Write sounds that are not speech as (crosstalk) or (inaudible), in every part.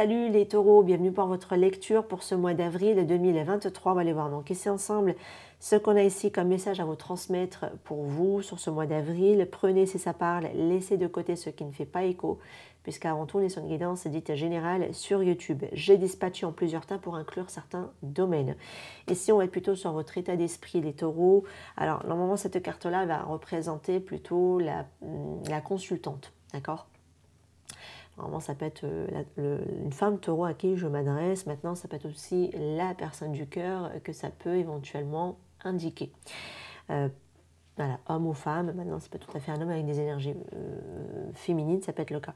Salut les taureaux, bienvenue pour votre lecture pour ce mois d'avril 2023. On va aller voir donc ici ensemble ce qu'on a ici comme message à vous transmettre pour vous sur ce mois d'avril. Prenez si ça parle, laissez de côté ce qui ne fait pas écho, puisqu'avant tout, les est de guidance dite générale sur YouTube. J'ai dispatché en plusieurs tas pour inclure certains domaines. Et si on va être plutôt sur votre état d'esprit, les taureaux. Alors, normalement, cette carte-là va représenter plutôt la consultante, d'accord Normalement, ça peut être euh, une femme taureau à qui je m'adresse. Maintenant, ça peut être aussi la personne du cœur que ça peut éventuellement indiquer. Euh, voilà, homme ou femme, maintenant ça peut tout à fait un homme avec des énergies euh, féminines, ça peut être le cas.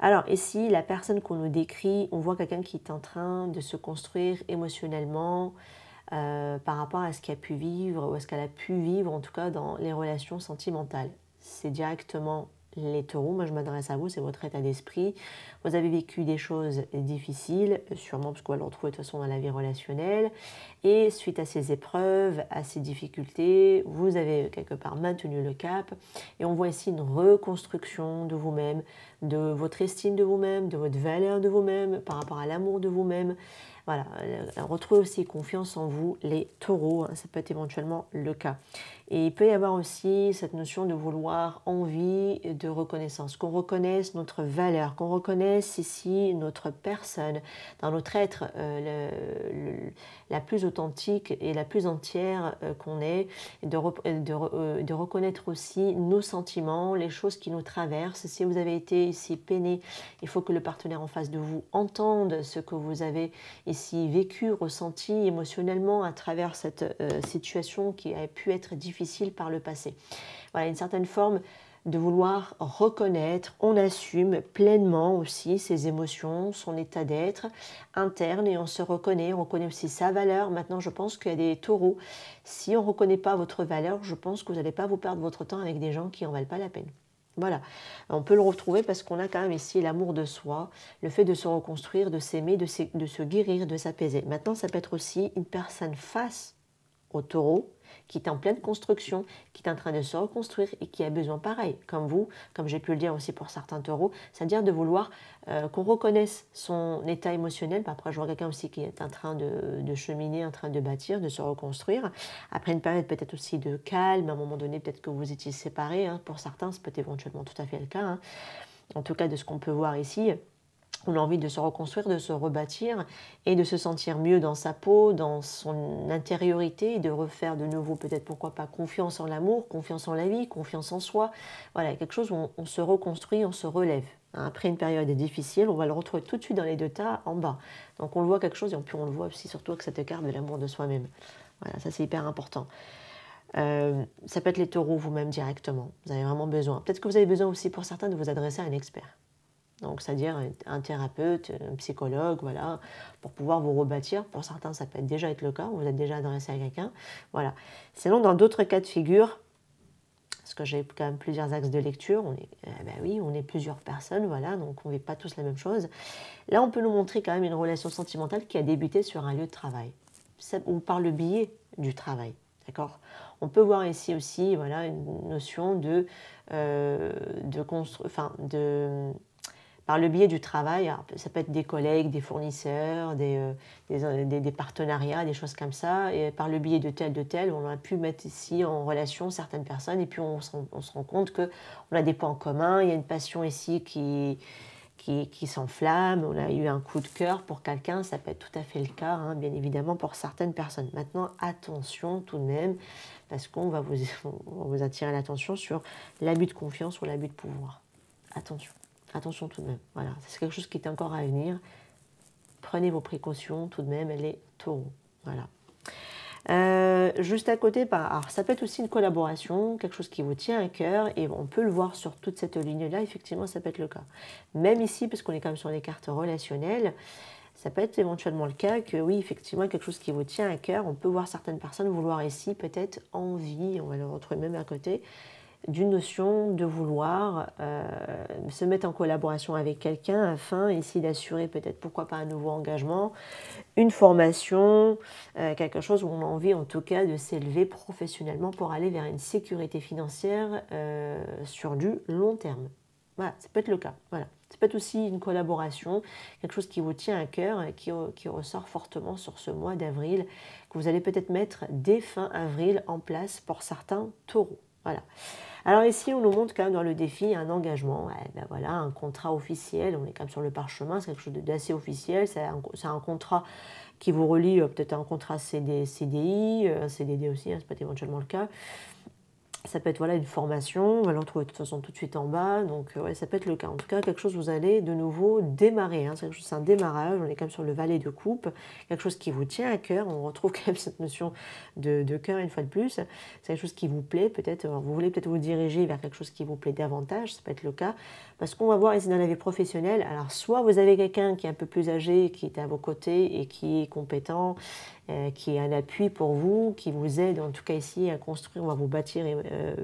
Alors ici, la personne qu'on nous décrit, on voit quelqu'un qui est en train de se construire émotionnellement par rapport à ce qu'elle a pu vivre, ou à ce qu'elle a pu vivre en tout cas dans les relations sentimentales. C'est directement les taureaux, moi je m'adresse à vous, c'est votre état d'esprit. Vous avez vécu des choses difficiles, sûrement parce qu'on le retrouver de toute façon dans la vie relationnelle. Et suite à ces épreuves, à ces difficultés, vous avez euh, quelque part maintenu le cap. Et on voit ici une reconstruction de vous-même, de votre estime de vous-même, de votre valeur de vous-même, par rapport à l'amour de vous-même, voilà, euh, retrouvez aussi confiance en vous, les taureaux, hein, ça peut être éventuellement le cas. Et il peut y avoir aussi cette notion de vouloir envie de reconnaissance, qu'on reconnaisse notre valeur, qu'on reconnaisse ici notre personne, dans notre être euh, la plus authentique et la plus entière euh, qu'on est, de, de, reconnaître aussi nos sentiments, les choses qui nous traversent. Si vous avez été ici peiné, il faut que le partenaire en face de vous entende ce que vous avez ici vécu, ressenti émotionnellement à travers cette euh, situation qui a pu être difficile par le passé. Voilà, une certaine forme de vouloir reconnaître, on assume pleinement aussi ses émotions, son état d'être interne et on se reconnaît, on reconnaît aussi sa valeur. Maintenant, je pense qu'il y a des taureaux. Si on ne reconnaît pas votre valeur, je pense que vous n'allez pas vous perdre votre temps avec des gens qui n'en valent pas la peine. Voilà, on peut le retrouver parce qu'on a quand même ici l'amour de soi, le fait de se reconstruire, de s'aimer, de, se guérir, de s'apaiser. Maintenant, ça peut être aussi une personne face au taureau qui est en pleine construction, qui est en train de se reconstruire et qui a besoin, pareil, comme vous, comme j'ai pu le dire aussi pour certains taureaux, c'est-à-dire de vouloir euh, qu'on reconnaisse son état émotionnel. Bah, après, je vois quelqu'un aussi qui est en train de, cheminer, en train de bâtir, de se reconstruire. Après une période peut-être aussi de calme, à un moment donné, peut-être que vous étiez séparés. Hein. Pour certains, c'est peut-être éventuellement tout à fait le cas. Hein. En tout cas, de ce qu'on peut voir ici, on a envie de se reconstruire, de se rebâtir et de se sentir mieux dans sa peau, dans son intériorité, et de refaire de nouveau peut-être pourquoi pas confiance en l'amour, confiance en la vie, confiance en soi. Voilà, quelque chose où on, se reconstruit, on se relève. Hein, après une période difficile, on va le retrouver tout de suite dans les deux tas en bas. Donc on le voit quelque chose et puis on le voit aussi surtout avec cette carte de l'amour de soi-même. Voilà, ça c'est hyper important. Euh, ça peut être les taureaux vous-même directement. Vous avez vraiment besoin. Peut-être que vous avez besoin aussi pour certains de vous adresser à un expert donc c'est-à-dire un thérapeute, un psychologue, voilà, pour pouvoir vous rebâtir. Pour certains, ça peut déjà être le cas, vous êtes déjà adressé à quelqu'un, voilà. Sinon, dans d'autres cas de figure, parce que j'ai quand même plusieurs axes de lecture, on est, eh ben oui, on est plusieurs personnes, voilà, donc on ne vit pas tous la même chose. Là, on peut nous montrer quand même une relation sentimentale qui a débuté sur un lieu de travail, ou par le biais du travail, d'accord on peut voir ici aussi voilà, une notion de, euh, de, enfin, de par le biais du travail. Hein, ça peut être des collègues, des fournisseurs, euh, euh, des, partenariats, des choses comme ça. Et par le biais de tel, de tel, on a pu mettre ici en relation certaines personnes. Et puis on, se rend, on se rend compte qu'on a des points en commun. Il y a une passion ici qui, qui, s'enflamme. On a eu un coup de cœur pour quelqu'un. Ça peut être tout à fait le cas, hein, bien évidemment, pour certaines personnes. Maintenant, attention tout de même, parce qu'on va vous (laughs) attirer l'attention sur l'abus de confiance ou l'abus de pouvoir. Attention attention tout de même. Voilà, c'est quelque chose qui est encore à venir. Prenez vos précautions tout de même, est taureaux. Voilà. Euh, juste à côté, alors ça peut être aussi une collaboration, quelque chose qui vous tient à cœur, et on peut le voir sur toute cette ligne-là, effectivement, ça peut être le cas. Même ici, parce qu'on est quand même sur les cartes relationnelles, ça peut être éventuellement le cas que, oui, effectivement, quelque chose qui vous tient à cœur, on peut voir certaines personnes vouloir ici peut-être envie, on va le retrouver même à côté, d'une notion de vouloir euh, se mettre en collaboration avec quelqu'un afin ici d'assurer peut-être pourquoi pas un nouveau engagement, une formation, euh, quelque chose où on a envie en tout cas de s'élever professionnellement pour aller vers une sécurité financière euh, sur du long terme. Voilà, ça peut être le cas. Voilà. Ça peut être aussi une collaboration, quelque chose qui vous tient à cœur qui, qui ressort fortement sur ce mois d'avril, que vous allez peut-être mettre dès fin avril en place pour certains taureaux. Voilà. Alors ici, on nous montre quand même dans le défi un engagement, ben voilà, un contrat officiel, on est quand même sur le parchemin, c'est quelque chose d'assez officiel, c'est un, contrat qui vous relie euh, peut-être un contrat CD, CDI, euh, un CDD aussi, hein, c'est peut-être éventuellement le cas, ça peut être voilà, une formation, on va l'en trouver de toute façon tout de suite en bas, donc euh, ouais, ça peut être le cas. En tout cas, quelque chose vous allez de nouveau démarrer, hein. c'est un démarrage, on est quand même sur le valet de coupe, quelque chose qui vous tient à cœur, on retrouve (laughs) quand même cette notion de, de cœur une fois de plus, c'est quelque chose qui vous plaît, peut-être, euh, vous voulez peut-être vous diriger vers quelque chose qui vous plaît davantage, ça peut être le cas, parce qu'on va voir c'est dans la vie professionnelle, alors soit vous avez quelqu'un qui est un peu plus âgé, qui est à vos côtés et qui est compétent euh, qui est un appui pour vous, qui vous aide en tout cas ici à construire, à vous bâtir, euh,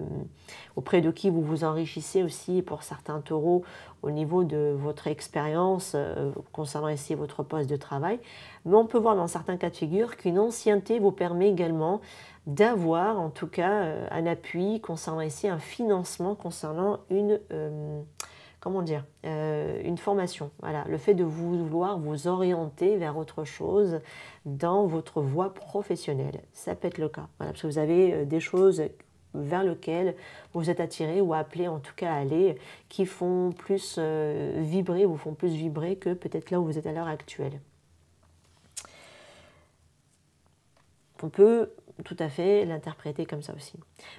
auprès de qui vous vous enrichissez aussi pour certains taureaux au niveau de votre expérience euh, concernant ici votre poste de travail. Mais on peut voir dans certains cas de figure qu'une ancienneté vous permet également d'avoir en tout cas un appui concernant ici un financement concernant une comment dire, euh, une formation. Voilà, le fait de vouloir vous orienter vers autre chose dans votre voie professionnelle, ça peut être le cas. Voilà, parce que vous avez euh, des choses vers lesquelles vous êtes attiré ou appelé en tout cas à aller, qui font plus euh, vibrer, vous font plus vibrer que peut-être là où vous êtes à l'heure actuelle. On peut tout à fait l'interpréter comme ça aussi.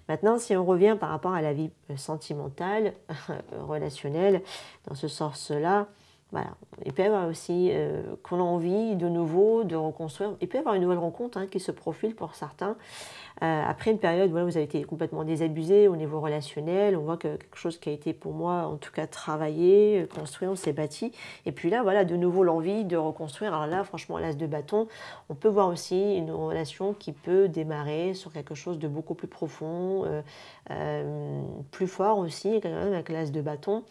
Maintenant, si on revient par rapport à la vie euh, sentimentale, (laughs) relationnelle, dans ce sens-là, voilà. Il peut y avoir aussi, euh, qu'on a envie de nouveau de reconstruire, il peut y avoir une nouvelle rencontre hein, qui se profile pour certains, euh, après une période où vous avez été complètement désabusé au niveau relationnel, on voit que quelque chose qui a été pour moi en tout cas travaillé, euh, construit, on s'est bâti. Et puis là, voilà, de nouveau l'envie de reconstruire. Alors là, franchement, l'as de bâton, on peut voir aussi une relation qui peut démarrer sur quelque chose de beaucoup plus profond, euh, plus fort aussi, quand même, avec l'as de bâton.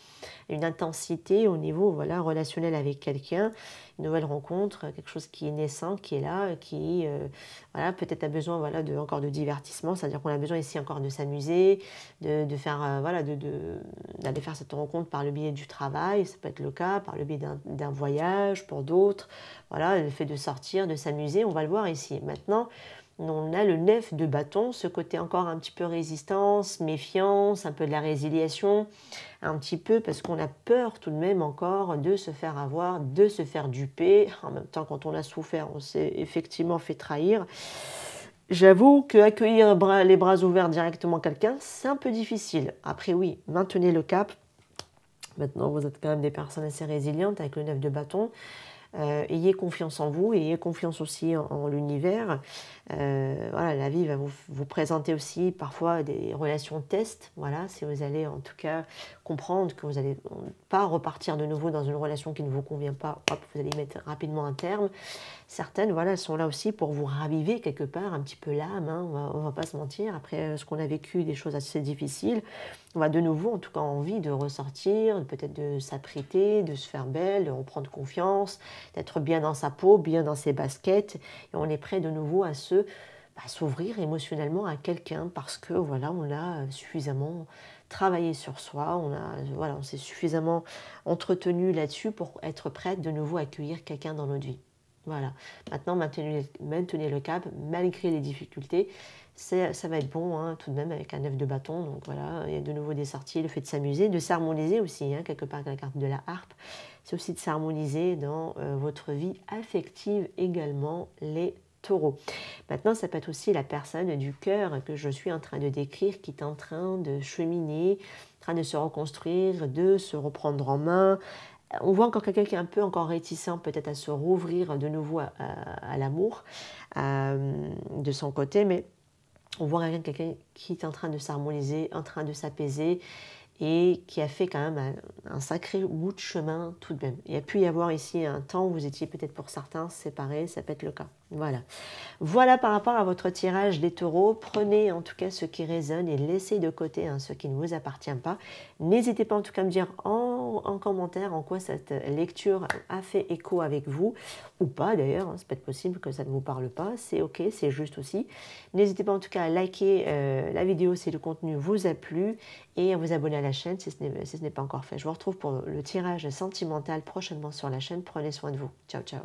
Une intensité au niveau voilà, relationnel avec quelqu'un, une nouvelle rencontre, quelque chose qui est naissant, qui est là, qui voilà, peut-être a besoin voilà, de, encore de divertissement, c'est-à-dire qu'on a besoin ici encore de s'amuser, de, faire euh, voilà, d'aller de, d'aller faire cette rencontre par le biais du travail, ça peut être le cas, par le biais d'un voyage pour d'autres, voilà, le fait de sortir, de s'amuser, on va le voir ici. Maintenant, on a le nef de bâton, ce côté encore un petit peu résistance, méfiance, un peu de la résiliation, un petit peu parce qu'on a peur tout de même encore de se faire avoir, de se faire duper. En même temps, quand on a souffert, on s'est effectivement fait trahir. J'avoue que accueillir les bras ouverts directement quelqu'un, c'est un peu difficile. Après oui, maintenez le cap. Maintenant, vous êtes quand même des personnes assez résilientes avec le neuf de bâton. Euh, ayez confiance en vous, ayez confiance aussi en, l'univers. Euh, voilà, la vie va vous, présenter aussi parfois des relations test. Voilà, si vous allez en tout cas comprendre que vous n'allez pas repartir de nouveau dans une relation qui ne vous convient pas, vous allez mettre rapidement un terme. Certaines, voilà, sont là aussi pour vous raviver quelque part un petit peu l'âme. Hein, on, ne va pas se mentir. Après euh, ce qu'on a vécu, des choses assez difficiles on a de nouveau, en tout cas, envie de ressortir, peut-être de s'apprêter, de se faire belle, de reprendre confiance, d'être bien dans sa peau, bien dans ses baskets. Et on est prêt de nouveau à se bah, s'ouvrir émotionnellement à quelqu'un parce que voilà, on a suffisamment travaillé sur soi, on a voilà, on s'est suffisamment entretenu là-dessus pour être prêt de nouveau à accueillir quelqu'un dans notre vie. Voilà. Maintenant, maintenez, maintenez, le cap malgré les difficultés. Ça va être bon hein, tout de même avec un œuf de bâton. Donc voilà, il y a de nouveau des sorties, le fait de s'amuser, de s'harmoniser aussi, hein, quelque part avec la carte de la harpe. C'est aussi de s'harmoniser dans euh, votre vie affective également, les taureaux. Maintenant, ça peut être aussi la personne du cœur que je suis en train de décrire qui est en train de cheminer, en train de se reconstruire, de se reprendre en main, on voit encore quelqu'un qui est un peu encore réticent peut-être à se rouvrir de nouveau à, l'amour euh, de son côté, mais on voit quelqu'un qui est en train de s'harmoniser, en train de s'apaiser et qui a fait quand même un, sacré bout de chemin tout de même. Il y a pu y avoir ici un temps où vous étiez peut-être pour certains séparés, ça peut être le cas. Voilà. Voilà par rapport à votre tirage des taureaux. Prenez en tout cas ce qui résonne et laissez de côté hein, ce qui ne vous appartient pas. N'hésitez pas en tout cas à me dire en, commentaire en quoi cette lecture a fait écho avec vous ou pas d'ailleurs. Hein, c'est peut-être possible que ça ne vous parle pas. C'est ok, c'est juste aussi. N'hésitez pas en tout cas à liker euh, la vidéo si le contenu vous a plu et à vous abonner à la chaîne si ce n'est pas encore fait. Je vous retrouve pour le tirage sentimental prochainement sur la chaîne. Prenez soin de vous. Ciao, ciao.